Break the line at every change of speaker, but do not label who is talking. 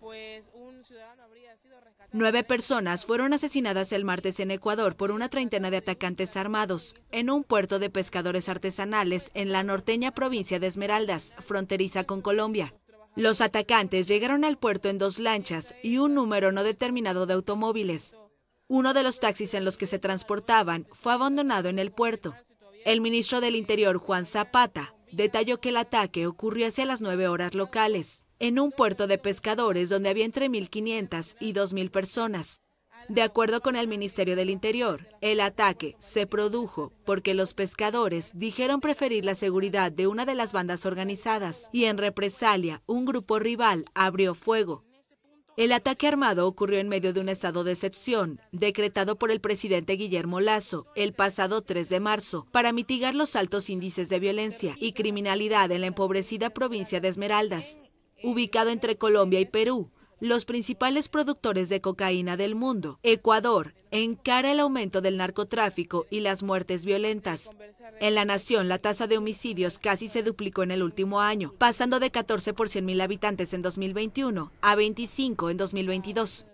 pues un ciudadano habría sido Nueve personas fueron asesinadas el martes en Ecuador por una treintena de atacantes armados en un puerto de pescadores artesanales en la norteña provincia de Esmeraldas, fronteriza con Colombia. Los atacantes llegaron al puerto en dos lanchas y un número no determinado de automóviles. Uno de los taxis en los que se transportaban fue abandonado en el puerto. El ministro del Interior, Juan Zapata, detalló que el ataque ocurrió hacia las nueve horas locales en un puerto de pescadores donde había entre 1.500 y 2.000 personas. De acuerdo con el Ministerio del Interior, el ataque se produjo porque los pescadores dijeron preferir la seguridad de una de las bandas organizadas y en represalia un grupo rival abrió fuego. El ataque armado ocurrió en medio de un estado de excepción decretado por el presidente Guillermo Lazo el pasado 3 de marzo para mitigar los altos índices de violencia y criminalidad en la empobrecida provincia de Esmeraldas, ubicado entre Colombia y Perú, los principales productores de cocaína del mundo. Ecuador encara el aumento del narcotráfico y las muertes violentas. En la nación, la tasa de homicidios casi se duplicó en el último año, pasando de 14 por 100 mil habitantes en 2021 a 25 en 2022.